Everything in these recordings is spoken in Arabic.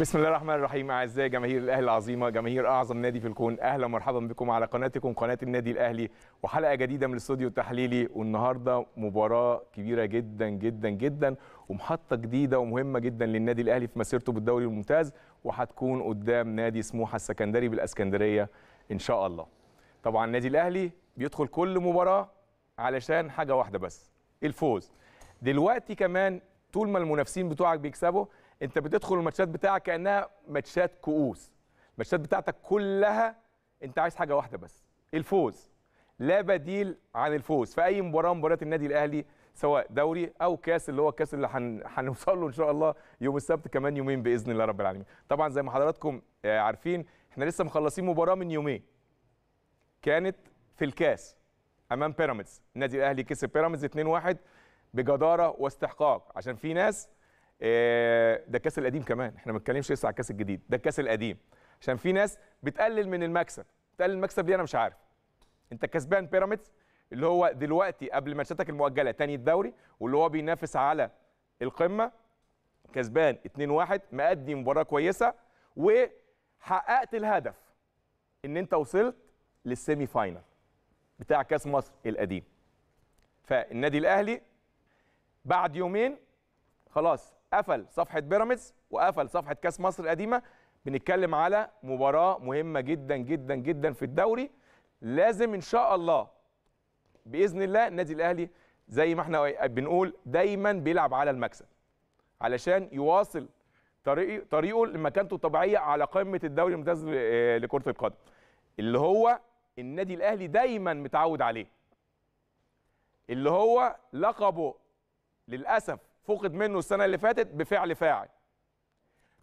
بسم الله الرحمن الرحيم اعزائي جماهير الاهلي العظيمه جماهير اعظم نادي في الكون اهلا ومرحبا بكم على قناتكم قناه النادي الاهلي وحلقه جديده من الاستوديو التحليلي والنهارده مباراه كبيره جدا جدا جدا ومحطه جديده ومهمه جدا للنادي الاهلي في مسيرته بالدوري الممتاز وهتكون قدام نادي سموحه السكندري بالاسكندريه ان شاء الله طبعا النادي الاهلي بيدخل كل مباراه علشان حاجه واحده بس الفوز دلوقتي كمان طول ما المنافسين بتوعك بيكسبوا انت بتدخل الماتشات بتاعك كانها ماتشات كؤوس الماتشات بتاعتك كلها انت عايز حاجه واحده بس الفوز لا بديل عن الفوز في اي مباراه مباريات النادي الاهلي سواء دوري او كاس اللي هو الكاس اللي هنوصل له ان شاء الله يوم السبت كمان يومين باذن الله رب العالمين طبعا زي ما حضراتكم آه، عارفين احنا لسه مخلصين مباراه من يومين كانت في الكاس امام بيراميدز النادي الاهلي كسب بيراميدز 2-1 بجداره واستحقاق عشان في ناس آه، ده الكاس القديم كمان احنا ما بنتكلمش لسه على الكاس الجديد ده الكاس القديم عشان في ناس بتقلل من المكسب بتقلل المكسب ليه انا مش عارف انت كسبان بيراميدز اللي هو دلوقتي قبل ماتشاتك المؤجله تاني الدوري واللي هو بينافس على القمه كسبان 2-1 مأدي مباراه كويسه وحققت الهدف ان انت وصلت للسيمي فاينل بتاع كاس مصر القديم فالنادي الاهلي بعد يومين خلاص قفل صفحه بيراميدز وقفل صفحه كاس مصر القديمه بنتكلم على مباراه مهمه جدا جدا جدا في الدوري لازم ان شاء الله باذن الله النادي الاهلي زي ما احنا بنقول دايما بيلعب على المكسب علشان يواصل طريقه طريقه لمكانته الطبيعيه على قمه الدوري الممتاز لكره القدم اللي هو النادي الاهلي دايما متعود عليه اللي هو لقبه للاسف فقد منه السنه اللي فاتت بفعل فاعل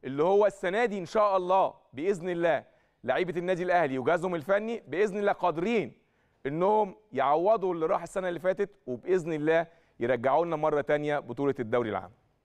اللي هو السنه دي ان شاء الله باذن الله لعيبه النادي الاهلي وجهازهم الفني باذن الله قادرين انهم يعوضوا اللي راح السنه اللي فاتت وباذن الله يرجعوا لنا مره تانية بطوله الدوري العام